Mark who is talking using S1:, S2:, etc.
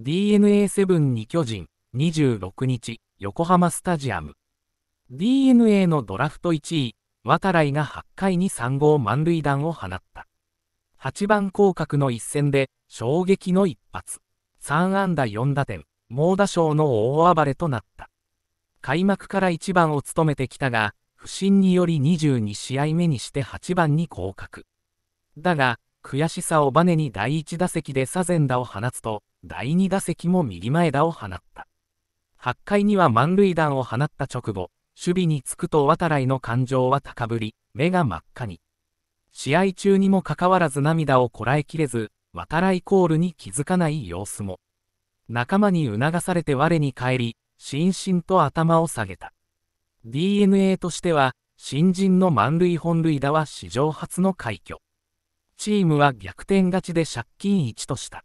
S1: DNA7 に巨人、26日、横浜スタジアム。DNA のドラフト1位、渡来が8回に3号満塁弾を放った。8番降格の一戦で、衝撃の一発。3安打4打点、猛打賞の大暴れとなった。開幕から1番を務めてきたが、不振により22試合目にして8番に降格。だが、悔しさをバネに第1打席でサゼンダを放つと、第2打席も右前打を放った。8回には満塁弾を放った直後、守備につくと渡来の感情は高ぶり、目が真っ赤に。試合中にもかかわらず涙をこらえきれず、渡来コールに気づかない様子も。仲間に促されて我に返り、心身と頭を下げた。DNA としては、新人の満塁本塁打は史上初の快挙。チームは逆転勝ちで借金1とした。